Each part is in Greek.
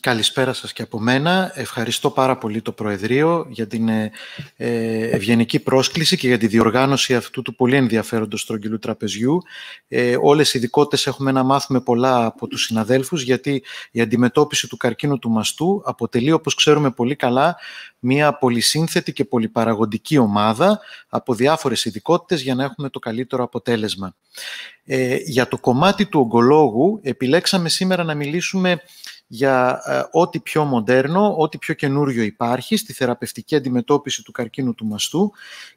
Καλησπέρα σας και από μένα. Ευχαριστώ πάρα πολύ το Προεδρείο για την ε, ε, ευγενική πρόσκληση και για τη διοργάνωση αυτού του πολύ ενδιαφέροντος στρογγυλού τραπεζιού. Ε, όλες οι ειδικότητες έχουμε να μάθουμε πολλά από τους συναδέλφους, γιατί η αντιμετώπιση του καρκίνου του μαστού αποτελεί, όπως ξέρουμε πολύ καλά, μια πολυσύνθετη και πολυπαραγοντική ομάδα από διάφορες ειδικότητες για να έχουμε το καλύτερο αποτέλεσμα. Ε, για το κομμάτι του ογκολόγου επιλέξαμε σήμερα να μιλήσουμε για ε, ό,τι πιο μοντέρνο, ό,τι πιο καινούριο υπάρχει στη θεραπευτική αντιμετώπιση του καρκίνου του μαστού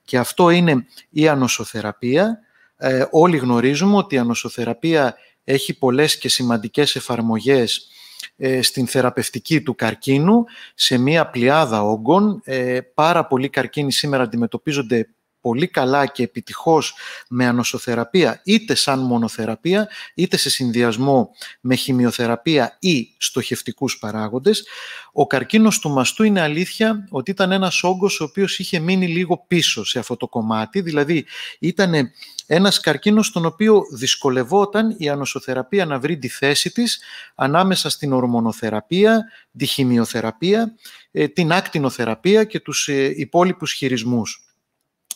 και αυτό είναι η ανοσοθεραπεία. Ε, όλοι γνωρίζουμε ότι η ανοσοθεραπεία έχει πολλές και σημαντικές εφαρμογές ε, στην θεραπευτική του καρκίνου, σε μία πλειάδα όγκων. Ε, πάρα πολλοί καρκίνοι σήμερα αντιμετωπίζονται πολύ καλά και επιτυχώς με ανοσοθεραπεία είτε σαν μονοθεραπεία είτε σε συνδυασμό με χημειοθεραπεία ή στοχευτικούς παράγοντες. Ο καρκίνος του μαστού είναι αλήθεια ότι ήταν ένας όγκος ο οποίος είχε μείνει λίγο πίσω σε αυτό το κομμάτι, δηλαδή ήταν ένας καρκίνος στον οποίο δυσκολευόταν η ανοσοθεραπεία να βρει τη θέση της ανάμεσα στην ορμονοθεραπεία, τη χημειοθεραπεία, ε, την άκτινοθεραπεία και τους ε, υπόλοιπους χειρισμούς.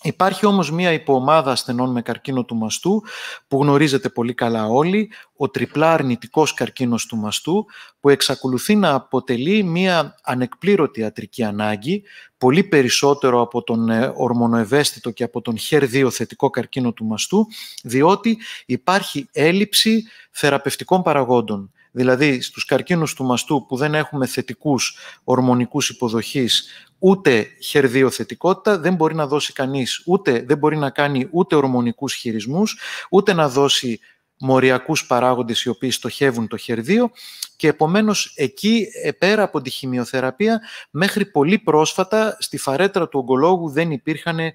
Υπάρχει όμως μία υποομάδα ασθενών με καρκίνο του μαστού που γνωρίζετε πολύ καλά όλοι, ο τριπλά αρνητικός καρκίνος του μαστού που εξακολουθεί να αποτελεί μία ανεκπλήρωτη ατρική ανάγκη, πολύ περισσότερο από τον ε, ορμονοευαίσθητο και από τον χερδιοθετικό θετικό καρκίνο του μαστού, διότι υπάρχει έλλειψη θεραπευτικών παραγόντων. Δηλαδή, στους καρκίνους του μαστού που δεν έχουμε θετικούς ορμονικούς υποδοχής, ούτε χερδίο θετικότητα, δεν μπορεί να δώσει κανείς, ούτε δεν μπορεί να κάνει ούτε ορμονικούς χειρισμούς, ούτε να δώσει μοριακούς παράγοντες οι οποίοι στοχεύουν το χερδίο και επομένως εκεί, ε, πέρα από τη χημειοθεραπεία, μέχρι πολύ πρόσφατα, στη φαρέτρα του ογκολόγου δεν υπήρχαν ε,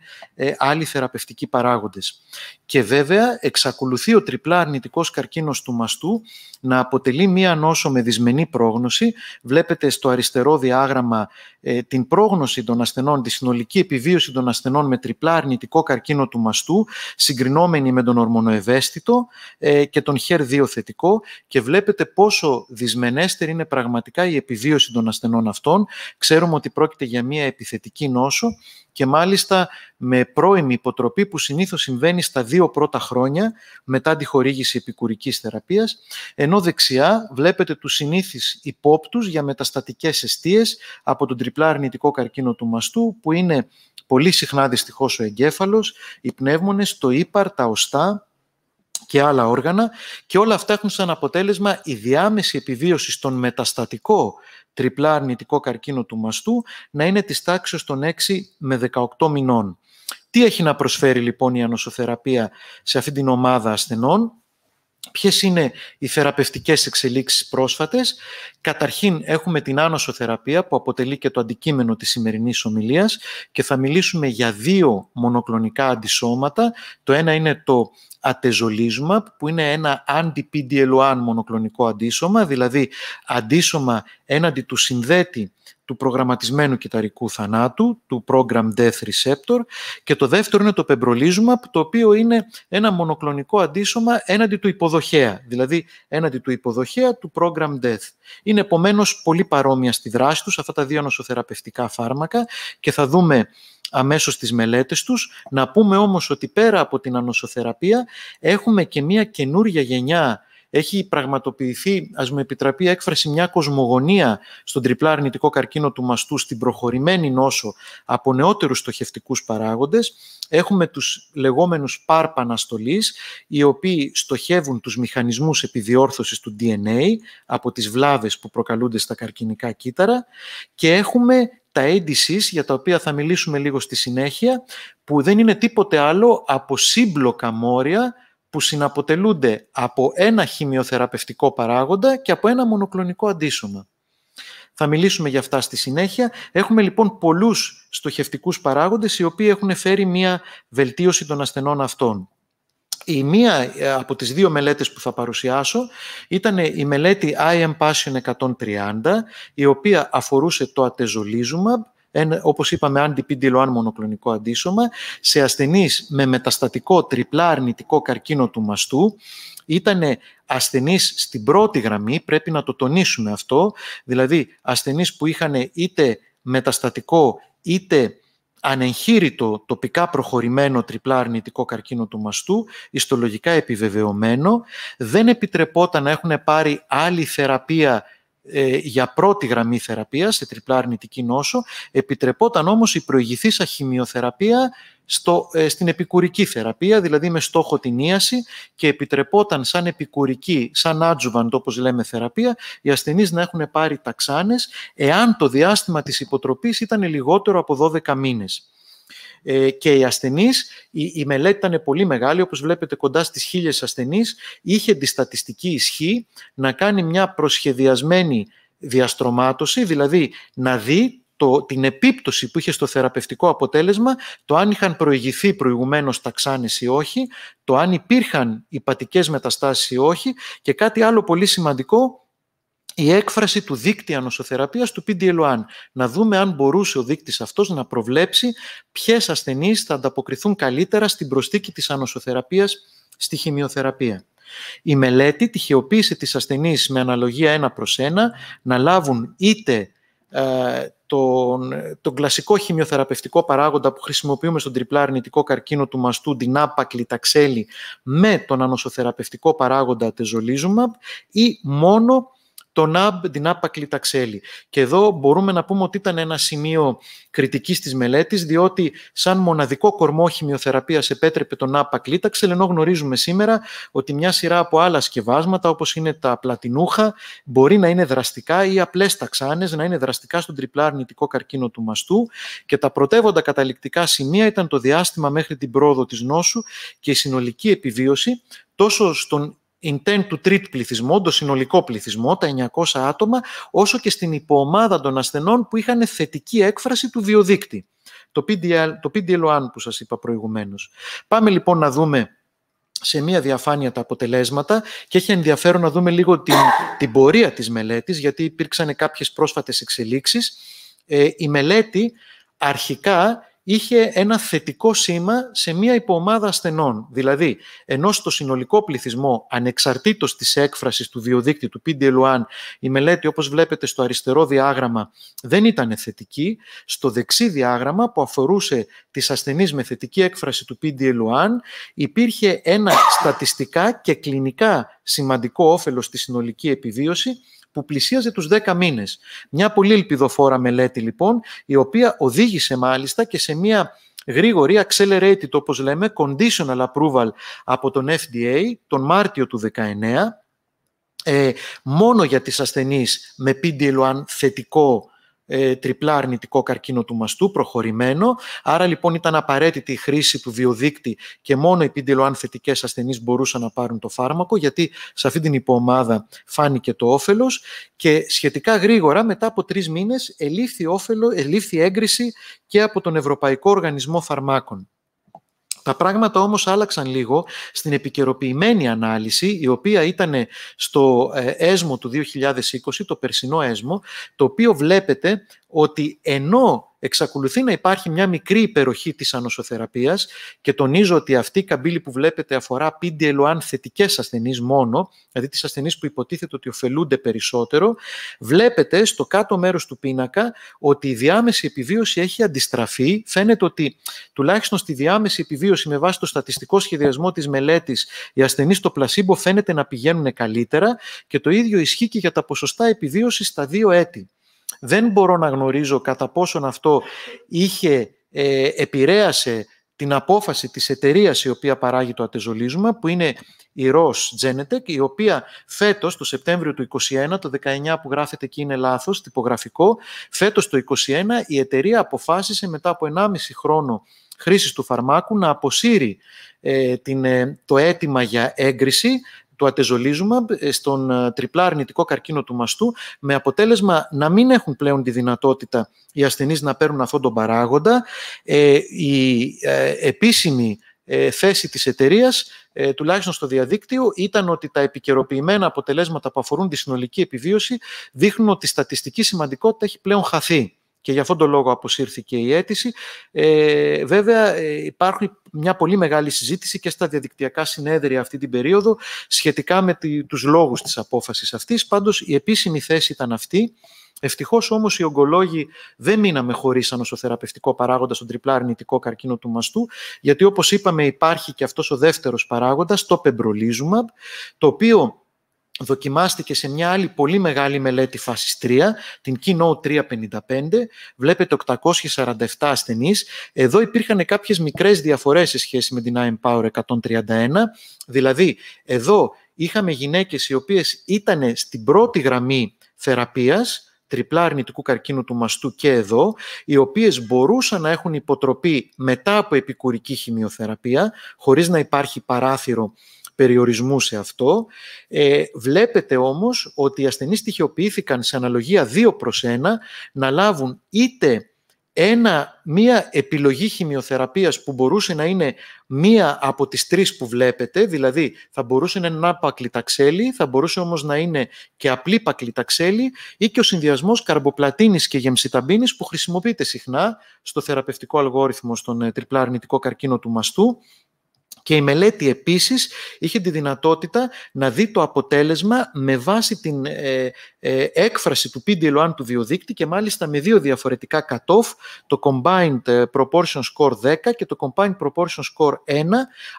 άλλοι θεραπευτικοί παράγοντες. Και βέβαια, εξακολουθεί ο τριπλά αρνητικός καρκίνος του μαστού να αποτελεί μία νόσο με δυσμενή πρόγνωση. Βλέπετε στο αριστερό διάγραμμα ε, την πρόγνωση των ασθενών, τη συνολική επιβίωση των ασθενών με τριπλά αρνητικό καρκίνο του μαστού, συγκρινόμενη με τον ορμονοευαίσθητο και τον χερ θετικό και βλέπετε πόσο δυσμενή δυσμενέστερη είναι πραγματικά η επιβίωση των ασθενών αυτών. Ξέρουμε ότι πρόκειται για μια επιθετική νόσο και μάλιστα με πρώιμη υποτροπή που συνήθως συμβαίνει στα δύο πρώτα χρόνια μετά τη χορήγηση επικουρικής θεραπείας, ενώ δεξιά βλέπετε τους συνήθεις υπόπτους για μεταστατικές αιστείες από τον τριπλά αρνητικό καρκίνο του μαστού, που είναι πολύ συχνά δυστυχώς ο εγκέφαλος, οι πνεύμονες, το ύπαρ, τα οστά, και άλλα όργανα και όλα αυτά έχουν σαν αποτέλεσμα η διάμεση επιβίωση στον μεταστατικό τριπλά αρνητικό καρκίνο του μαστού να είναι της τάξης των 6 με 18 μηνών. Τι έχει να προσφέρει λοιπόν η ανοσοθεραπεία σε αυτή την ομάδα ασθενών. Ποιες είναι οι θεραπευτικές εξελίξεις πρόσφατες. Καταρχήν έχουμε την άνοσο θεραπεία που αποτελεί και το αντικείμενο της σημερινής ομιλίας και θα μιλήσουμε για δύο μονοκλονικά αντισώματα. Το ένα είναι το ατεζολίσμα που είναι ένα αντι-PDL1 μονοκλονικό αντίσωμα, δηλαδή αντίσωμα έναντι του συνδέτη του προγραμματισμένου κυταρικού θανάτου, του Program Death Receptor, και το δεύτερο είναι το pembrolizumab, το οποίο είναι ένα μονοκλονικό αντίσωμα έναντι του υποδοχέα, δηλαδή έναντι του υποδοχέα του Program Death. Είναι επομένως πολύ παρόμοια στη δράση τους αυτά τα δύο νοσοθεραπευτικά φάρμακα και θα δούμε αμέσως τις μελέτες τους. Να πούμε όμως ότι πέρα από την ανοσοθεραπεία έχουμε και μια καινούργια γενιά έχει πραγματοποιηθεί, ας μου επιτραπεί έκφραση, μια κοσμογονία στον τριπλά αρνητικό καρκίνο του μαστού, στην προχωρημένη νόσο από νεότερους στοχευτικούς παράγοντες. Έχουμε τους λεγόμενους PARP οι οποίοι στοχεύουν τους μηχανισμούς επιδιόρθωσης του DNA από τις βλάβες που προκαλούνται στα καρκινικά κύτταρα και έχουμε τα ADCs, για τα οποία θα μιλήσουμε λίγο στη συνέχεια, που δεν είναι τίποτε άλλο από σύμπλοκα μόρια που συναποτελούνται από ένα χημειοθεραπευτικό παράγοντα και από ένα μονοκλονικό αντίσωμα. Θα μιλήσουμε για αυτά στη συνέχεια. Έχουμε λοιπόν πολλούς στοχευτικούς παράγοντες οι οποίοι έχουν φέρει μια βελτίωση των ασθενών αυτών. Η μία ε, από τις δύο μελέτες που θα παρουσιάσω ήταν ε, η μελέτη IM Passion 130, η οποία αφορούσε το ατεζολίζουμαμπ ένα, όπως είπαμε, αντιπίντυλο αν μονοκλονικό αντίσωμα, σε ασθενείς με μεταστατικό τριπλά αρνητικό καρκίνο του μαστού, ήταν ασθενείς στην πρώτη γραμμή, πρέπει να το τονίσουμε αυτό, δηλαδή ασθενείς που είχαν είτε μεταστατικό είτε ανεγχείρητο τοπικά προχωρημένο τριπλά αρνητικό καρκίνο του μαστού, ιστολογικά επιβεβαιωμένο, δεν επιτρεπόταν να έχουν πάρει άλλη θεραπεία ε, για πρώτη γραμμή θεραπείας σε τριπλά αρνητική νόσο, επιτρεπόταν όμως η προηγηθήσα χημειοθεραπεία στο, ε, στην επικουρική θεραπεία, δηλαδή με στόχο την ίαση και επιτρεπόταν σαν επικουρική, σαν adjuvant όπως λέμε θεραπεία, οι ασθενείς να έχουν πάρει ταξάνες εάν το διάστημα της υποτροπής ήταν λιγότερο από 12 μήνες ε, και οι ασθενείς, η, μελέτη ήταν πολύ μεγάλη, όπως βλέπετε κοντά στις χίλιες ασθενείς, είχε τη στατιστική ισχύ να κάνει μια προσχεδιασμένη διαστρωμάτωση, δηλαδή να δει το, την επίπτωση που είχε στο θεραπευτικό αποτέλεσμα, το αν είχαν προηγηθεί προηγουμένως ταξάνες ή όχι, το αν υπήρχαν υπατικές μεταστάσεις ή όχι και κάτι άλλο πολύ σημαντικό, η έκφραση του δίκτυα νοσοθεραπείας του PDL1. Να δούμε αν μπορούσε ο δείκτης αυτός να προβλέψει ποιες ασθενείς θα ανταποκριθούν καλύτερα στην προσθήκη της ανοσοθεραπείας στη χημειοθεραπεία. Η μελέτη τυχεοποίησε τις ασθενείς με αναλογία 1 προς 1 να λάβουν είτε ε, τον, τον κλασικό χημειοθεραπευτικό παράγοντα που χρησιμοποιούμε στον τριπλά αρνητικό καρκίνο του μαστού, την άπακλη με τον ανοσοθεραπευτικό παράγοντα τεζολίζουμαπ ή μόνο τον ΑΜΠ, την άπακλη ταξέλη. Και εδώ μπορούμε να πούμε ότι ήταν ένα σημείο κριτικής της μελέτης, διότι σαν μοναδικό κορμό χημειοθεραπείας επέτρεπε τον άπακλη ταξέλ, ενώ γνωρίζουμε σήμερα ότι μια σειρά από άλλα σκευάσματα, όπως είναι τα πλατινούχα, μπορεί να είναι δραστικά ή απλές ταξάνες, να είναι δραστικά στον τριπλά αρνητικό καρκίνο του μαστού και τα πρωτεύοντα καταληκτικά σημεία ήταν το διάστημα μέχρι την πρόοδο της νόσου και η συνολική επιβίωση τόσο στον intent του treat πληθυσμό, το συνολικό πληθυσμό, τα 900 άτομα, όσο και στην υποομάδα των ασθενών που είχαν θετική έκφραση του βιοδείκτη, το, PDL, το που σας είπα προηγουμένως. Πάμε λοιπόν να δούμε σε μία διαφάνεια τα αποτελέσματα και έχει ενδιαφέρον να δούμε λίγο την, την πορεία της μελέτης, γιατί υπήρξαν κάποιες πρόσφατες εξελίξεις. Ε, η μελέτη αρχικά είχε ένα θετικό σήμα σε μία υποομάδα ασθενών. Δηλαδή, ενώ στο συνολικό πληθυσμό, ανεξαρτήτως της έκφρασης του διοδίκτη του PDL1, η μελέτη, όπως βλέπετε στο αριστερό διάγραμμα, δεν ήταν θετική, στο δεξί διάγραμμα που αφορούσε τις ασθενείς με θετική έκφραση του PDL1, υπήρχε ένα στατιστικά και κλινικά σημαντικό όφελος στη συνολική επιβίωση που πλησίαζε τους 10 μήνες. Μια πολύ ελπιδοφόρα μελέτη λοιπόν, η οποία οδήγησε μάλιστα και σε μια γρήγορη accelerated, όπως λέμε, conditional approval από τον FDA τον Μάρτιο του 2019, ε, μόνο για τις ασθενείς με PDL1 θετικό ε, τριπλά αρνητικό καρκίνο του μαστού, προχωρημένο. Άρα λοιπόν ήταν απαραίτητη η χρήση του βιοδείκτη και μόνο οι πίντελο θετικές ασθενείς μπορούσαν να πάρουν το φάρμακο, γιατί σε αυτή την υποομάδα φάνηκε το όφελος και σχετικά γρήγορα μετά από τρεις μήνες ελήφθη, όφελο, ελήφθη έγκριση και από τον Ευρωπαϊκό Οργανισμό Φαρμάκων. Τα πράγματα όμως άλλαξαν λίγο στην επικαιροποιημένη ανάλυση, η οποία ήταν στο ε, έσμο του 2020, το περσινό έσμο, το οποίο βλέπετε ότι ενώ εξακολουθεί να υπάρχει μια μικρή υπεροχή της ανοσοθεραπείας και τονίζω ότι αυτή η καμπύλη που βλέπετε αφορά PDL1 θετικές ασθενείς μόνο, δηλαδή τις ασθενείς που υποτίθεται ότι ωφελούνται περισσότερο, βλέπετε στο κάτω μέρος του πίνακα ότι η διάμεση επιβίωση έχει αντιστραφεί. Φαίνεται ότι τουλάχιστον στη διάμεση επιβίωση με βάση το στατιστικό σχεδιασμό της μελέτης οι ασθενείς στο πλασίμπο φαίνεται να πηγαίνουν καλύτερα και το ίδιο ισχύει και για τα ποσοστά επιβίωσης στα δύο έτη δεν μπορώ να γνωρίζω κατά πόσον αυτό είχε, ε, επηρέασε την απόφαση της εταιρείας η οποία παράγει το ατεζολίζουμε, που είναι η Ρος Genetech, η οποία φέτος, το Σεπτέμβριο του 2021, το 19 που γράφεται εκεί είναι λάθος, τυπογραφικό, φέτος το 2021 η εταιρεία αποφάσισε μετά από 1,5 χρόνο χρήσης του φαρμάκου να αποσύρει ε, την, ε, το αίτημα για έγκριση το ε, στον ε, τριπλά αρνητικό καρκίνο του μαστού, με αποτέλεσμα να μην έχουν πλέον τη δυνατότητα οι ασθενείς να παίρνουν αυτόν τον παράγοντα. Ε, η επίσημη θέση της εταιρείας, τουλάχιστον στο διαδίκτυο, ήταν ότι τα επικαιροποιημένα αποτελέσματα που αφορούν τη συνολική επιβίωση δείχνουν ότι η στατιστική σημαντικότητα έχει πλέον χαθεί και για αυτόν τον λόγο αποσύρθηκε η αίτηση. Ε, βέβαια, ε, υπάρχει μια πολύ μεγάλη συζήτηση και στα διαδικτυακά συνέδρια αυτή την περίοδο σχετικά με τη, τους λόγους της απόφασης αυτής. Πάντως, η επίσημη θέση ήταν αυτή. Ευτυχώς όμως οι ογκολόγοι δεν μείναμε χωρίς ανοσοθεραπευτικό παράγοντα στον τριπλά αρνητικό καρκίνο του μαστού, γιατί όπως είπαμε, υπάρχει και αυτός ο δεύτερος παράγοντας, το πεμπρολίζουμαμπ, το οποίο δοκιμάστηκε σε μια άλλη πολύ μεγάλη μελέτη φάσης 3, την Keynote 355, βλέπετε 847 ασθενείς. Εδώ υπήρχαν κάποιες μικρές διαφορές σε σχέση με την Power 131, δηλαδή εδώ είχαμε γυναίκες οι οποίες ήταν στην πρώτη γραμμή θεραπείας, τριπλά αρνητικού καρκίνου του μαστού και εδώ, οι οποίες μπορούσαν να έχουν υποτροπή μετά από επικουρική χημειοθεραπεία, χωρίς να υπάρχει παράθυρο περιορισμούς σε αυτό. Ε, βλέπετε όμως ότι οι ασθενείς στοιχειοποιήθηκαν σε αναλογία 2 προς 1 να λάβουν είτε ένα, μία επιλογή χημειοθεραπείας που μπορούσε να είναι μία από τις τρεις που βλέπετε, δηλαδή θα μπορούσε να είναι ένα πακλιταξέλι, θα μπορούσε όμως να είναι και απλή πακλιταξέλι ή και ο συνδυασμός καρμποπλατίνης και γεμσιταμπίνης που χρησιμοποιείται συχνά στο θεραπευτικό αλγόριθμο στον ε, τριπλά αρνητικό καρκίνο του μαστού και η μελέτη επίσης είχε τη δυνατότητα να δει το αποτέλεσμα με βάση την ε, ε, έκφραση του PDL1 του διοδίκτη και μάλιστα με δύο διαφορετικά cut-off, το Combined ε, Proportion Score 10 και το Combined Proportion Score 1,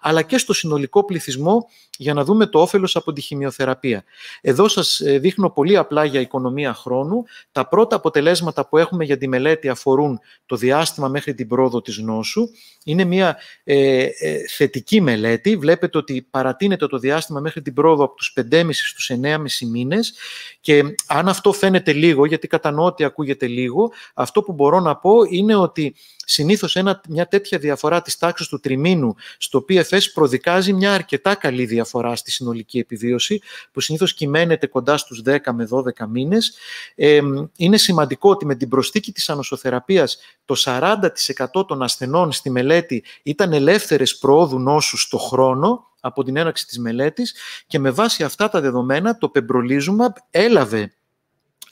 αλλά και στο συνολικό πληθυσμό για να δούμε το όφελος από τη χημειοθεραπεία. Εδώ σας δείχνω πολύ απλά για οικονομία χρόνου. Τα πρώτα αποτελέσματα που έχουμε για τη μελέτη αφορούν το διάστημα μέχρι την πρόοδο της νόσου. Είναι μια θετική μελέτη βλέπετε ότι παρατείνεται το διάστημα μέχρι την πρόοδο από τους 5,5 στους 9,5 μήνες και αν αυτό φαίνεται λίγο, γιατί κατανοώ ότι ακούγεται λίγο, αυτό που μπορώ να πω είναι ότι Συνήθως μια τέτοια διαφορά της τάξης του τριμήνου στο PFS προδικάζει μια αρκετά καλή διαφορά στη συνολική επιβίωση που συνήθως κυμαίνεται κοντά στους 10 με 12 μήνε. Ε, είναι σημαντικό ότι με την προσθήκη της ανοσοθεραπείας το 40% των ασθενών στη μελέτη ήταν ελεύθερες προόδου νόσου στο χρόνο από την έναρξη της μελέτης και με βάση αυτά τα δεδομένα το πεμπρολίζουμαπ έλαβε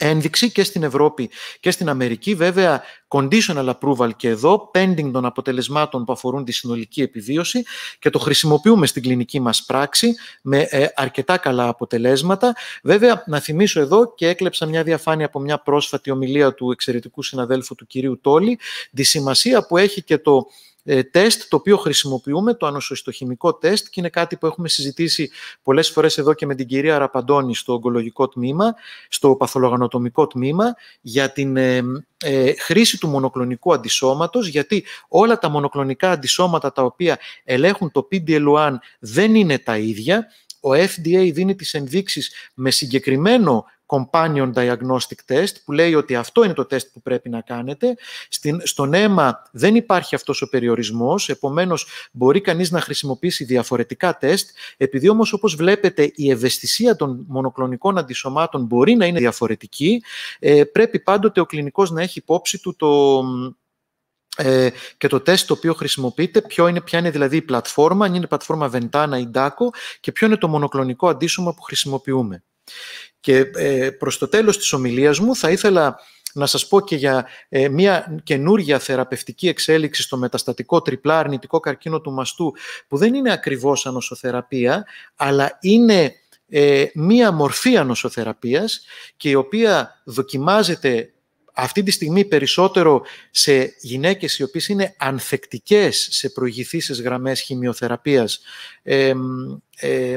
ένδειξη και στην Ευρώπη και στην Αμερική. Βέβαια, conditional approval και εδώ, pending των αποτελεσμάτων που αφορούν τη συνολική επιβίωση και το χρησιμοποιούμε στην κλινική μας πράξη με ε, αρκετά καλά αποτελέσματα. Βέβαια, να θυμίσω εδώ και έκλεψα μια διαφάνεια από μια πρόσφατη ομιλία του εξαιρετικού συναδέλφου του κυρίου Τόλη, τη σημασία που έχει και το ε, τεστ το οποίο χρησιμοποιούμε, το ανοσοστοχημικό τεστ και είναι κάτι που έχουμε συζητήσει πολλές φορές εδώ και με την κυρία Ραπαντώνη στο ογκολογικό τμήμα, στο παθολογανοτομικό τμήμα για την ε, ε, χρήση του μονοκλονικού αντισώματος γιατί όλα τα μονοκλονικά αντισώματα τα οποία ελέγχουν το PDL1 δεν είναι τα ίδια ο FDA δίνει τις ενδείξεις με συγκεκριμένο Companion Diagnostic Test, που λέει ότι αυτό είναι το τεστ που πρέπει να κάνετε. Στην, στον αίμα δεν υπάρχει αυτός ο περιορισμός, επομένως μπορεί κανείς να χρησιμοποιήσει διαφορετικά τεστ. Επειδή όμως, όπως βλέπετε, η ευαισθησία των μονοκλονικών αντισωμάτων μπορεί να είναι διαφορετική, ε, πρέπει πάντοτε ο κλινικός να έχει υπόψη του το, ε, και το τεστ το οποίο χρησιμοποιείται, ποιο είναι, ποια είναι δηλαδή η πλατφόρμα, αν είναι η πλατφόρμα Ventana ή DACO και ποιο είναι το μονοκλονικό αντίσωμα που χρησιμοποιούμε. Και ε, προς το τέλος της ομιλίας μου θα ήθελα να σας πω και για ε, μια καινούργια θεραπευτική εξέλιξη στο μεταστατικό τριπλά αρνητικό καρκίνο του μαστού, που δεν είναι ακριβώς ανοσοθεραπεία, αλλά είναι ε, μία μορφή ανοσοθεραπείας και η οποία δοκιμάζεται αυτή τη στιγμή περισσότερο σε γυναίκες οι οποίες είναι ανθεκτικές σε προηγηθήσεις γραμμές χημειοθεραπείας ε,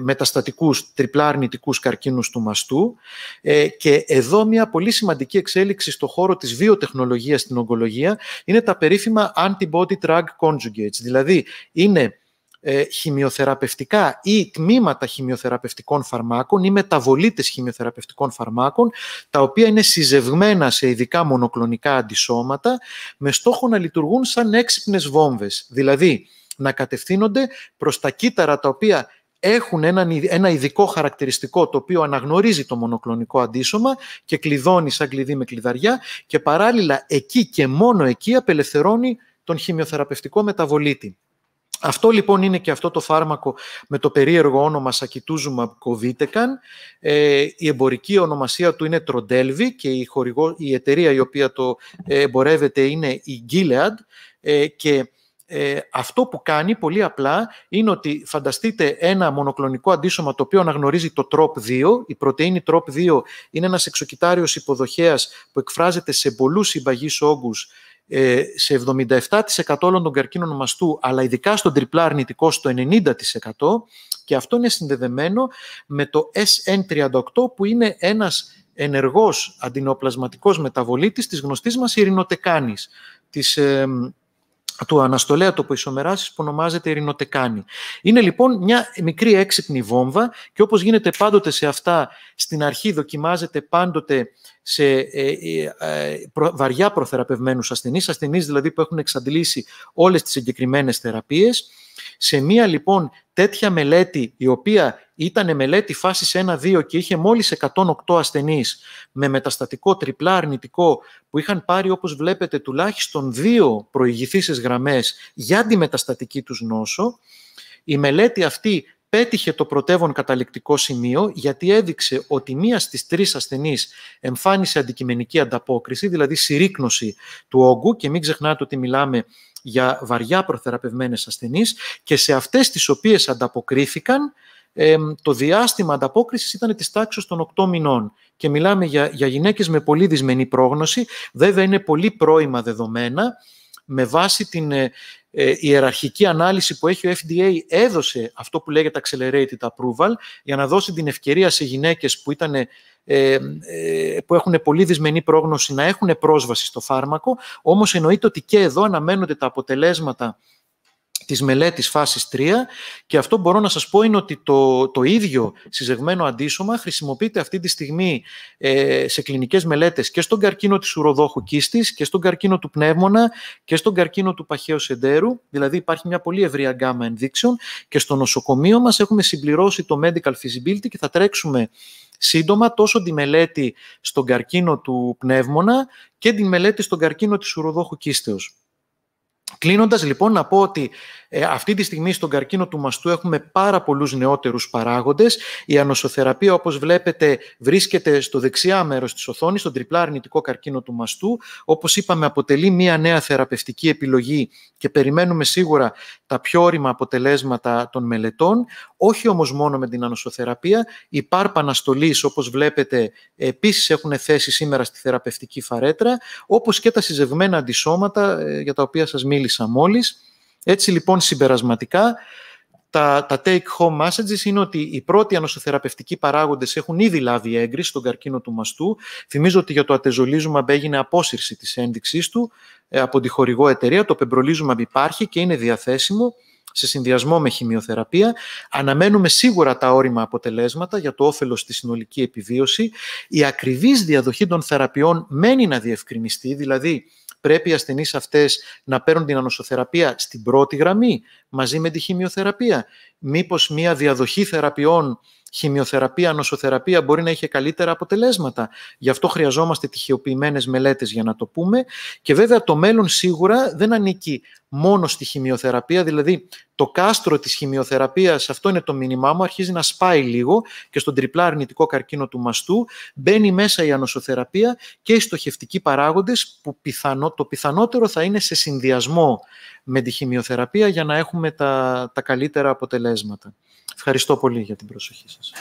μεταστατικούς τριπλά αρνητικούς καρκίνους του μαστού ε, και εδώ μια πολύ σημαντική εξέλιξη στο χώρο της βιοτεχνολογίας στην ογκολογία είναι τα περίφημα antibody drug conjugates, δηλαδή είναι ε, χημειοθεραπευτικά ή τμήματα χημειοθεραπευτικών φαρμάκων ή μεταβολίτες χημειοθεραπευτικών φαρμάκων, τα οποία είναι συζευγμένα σε ειδικά μονοκλονικά αντισώματα, με στόχο να λειτουργούν σαν έξυπνες βόμβες. Δηλαδή, να κατευθύνονται προς τα κύτταρα τα οποία έχουν ένα, ένα ειδικό χαρακτηριστικό το οποίο αναγνωρίζει το μονοκλονικό αντίσωμα και κλειδώνει σαν κλειδί με κλειδαριά και παράλληλα εκεί και μόνο εκεί απελευθερώνει τον χημειοθεραπευτικό μεταβολίτη. Αυτό λοιπόν είναι και αυτό το φάρμακο με το περίεργο όνομα όνομα κοβίτεκαν. Ε, η εμπορική ονομασία του είναι Τροντέλβι και η, χορηγό, η εταιρεία η οποία το ε, εμπορεύεται είναι η Gilead ε, και ε, αυτό που κάνει πολύ απλά είναι ότι φανταστείτε ένα μονοκλονικό αντίσωμα το οποίο αναγνωρίζει το TROP2. Η πρωτεΐνη TROP2 είναι ένας εξοκυτάριος υποδοχέας που εκφράζεται σε πολλούς συμπαγείς όγκους ε, σε 77% όλων των καρκίνων μαστού, αλλά ειδικά στον τριπλά αρνητικό στο 90% και αυτό είναι συνδεδεμένο με το SN38 που είναι ένας ενεργός αντινοπλασματικός μεταβολίτης της γνωστής μας ειρηνοτεκάνης, της, του αναστολέα τοποϊσομεράσης που ονομάζεται ειρηνοτεκάνη. Είναι λοιπόν μια μικρή έξυπνη βόμβα και όπως γίνεται πάντοτε σε αυτά, στην αρχή δοκιμάζεται πάντοτε σε ε, ε, ε, βαριά προθεραπευμένους ασθενείς, ασθενείς δηλαδή που έχουν εξαντλήσει όλες τις συγκεκριμένε θεραπείες. Σε μία λοιπόν τέτοια μελέτη η οποία ήταν μελέτη φάσης 1-2 και είχε μόλις 108 ασθενείς με μεταστατικό τριπλά αρνητικό που είχαν πάρει όπως βλέπετε τουλάχιστον δύο προηγηθήσεις γραμμές για τη μεταστατική τους νόσο. Η μελέτη αυτή πέτυχε το πρωτεύον καταληκτικό σημείο γιατί έδειξε ότι μία στις τρεις ασθενείς εμφάνισε αντικειμενική ανταπόκριση, δηλαδή συρρήκνωση του όγκου και μην ξεχνάτε ότι μιλάμε για βαριά προθεραπευμένες ασθενείς και σε αυτές τις οποίες ανταποκρίθηκαν το διάστημα ανταπόκρισης ήταν της τάξης των 8 μηνών. Και μιλάμε για, για γυναίκες με πολύ δυσμενή πρόγνωση. Βέβαια είναι πολύ πρόημα δεδομένα. Με βάση την ε, ε, ιεραρχική ανάλυση που έχει ο FDA έδωσε αυτό που λέγεται accelerated approval για να δώσει την ευκαιρία σε γυναίκες που ήτανε ε, που έχουν πολύ δυσμενή πρόγνωση να έχουν πρόσβαση στο φάρμακο, όμως εννοείται ότι και εδώ αναμένονται τα αποτελέσματα της μελέτης φάσης 3 και αυτό μπορώ να σας πω είναι ότι το, το ίδιο συζεγμένο αντίσωμα χρησιμοποιείται αυτή τη στιγμή ε, σε κλινικές μελέτες και στον καρκίνο της ουροδόχου κίστης και στον καρκίνο του πνεύμονα και στον καρκίνο του παχαίου σεντέρου, δηλαδή υπάρχει μια πολύ ευρία γκάμα ενδείξεων και στο νοσοκομείο μας έχουμε συμπληρώσει το medical feasibility και θα τρέξουμε σύντομα τόσο τη μελέτη στον καρκίνο του πνεύμονα και τη μελέτη στον καρκίνο της ουροδόχου κίστεως. Κλείνοντας λοιπόν να πω ότι ε, αυτή τη στιγμή στον καρκίνο του μαστού έχουμε πάρα πολλούς νεότερους παράγοντες. Η ανοσοθεραπεία όπως βλέπετε βρίσκεται στο δεξιά μέρος της οθόνης, στον τριπλά αρνητικό καρκίνο του μαστού. Όπως είπαμε αποτελεί μια νέα θεραπευτική επιλογή και περιμένουμε σίγουρα τα πιο όρημα αποτελέσματα των μελετών. Όχι όμως μόνο με την ανοσοθεραπεία. Οι πάρπα αναστολής όπως βλέπετε επίσης έχουν θέση σήμερα στη θεραπευτική φαρέτρα όπως και τα συζευμένα αντισώματα ε, για τα οποία σας μίλησα μίλησα μόλις. Έτσι λοιπόν συμπερασματικά τα, τα take-home messages είναι ότι οι πρώτοι ανοσοθεραπευτικοί παράγοντες έχουν ήδη λάβει έγκριση στον καρκίνο του μαστού. Θυμίζω ότι για το ατεζολίζουμαμπ έγινε απόσυρση της ένδειξής του ε, από τη χορηγό εταιρεία. Το πεμπρολίζουμαμπ υπάρχει και είναι διαθέσιμο σε συνδυασμό με χημειοθεραπεία. Αναμένουμε σίγουρα τα όριμα αποτελέσματα για το όφελος στη συνολική επιβίωση. Η ακριβής διαδοχή των θεραπείων μένει να διευκρινιστεί, δηλαδή πρέπει οι ασθενείς αυτές να παίρνουν την ανοσοθεραπεία στην πρώτη γραμμή μαζί με τη χημειοθεραπεία. Μήπως μια διαδοχή θεραπείων χημειοθεραπεία, νοσοθεραπεία μπορεί να είχε καλύτερα αποτελέσματα. Γι' αυτό χρειαζόμαστε τυχιοποιημένες μελέτες για να το πούμε. Και βέβαια το μέλλον σίγουρα δεν ανήκει μόνο στη χημειοθεραπεία, δηλαδή το κάστρο της χημειοθεραπείας, αυτό είναι το μήνυμά μου, αρχίζει να σπάει λίγο και στον τριπλά αρνητικό καρκίνο του μαστού, μπαίνει μέσα η ανοσοθεραπεία και οι στοχευτικοί παράγοντες που πιθανό, το πιθανότερο θα είναι σε συνδυασμό με τη χημειοθεραπεία για να έχουμε τα, τα καλύτερα αποτελέσματα. Ευχαριστώ πολύ για την προσοχή σας.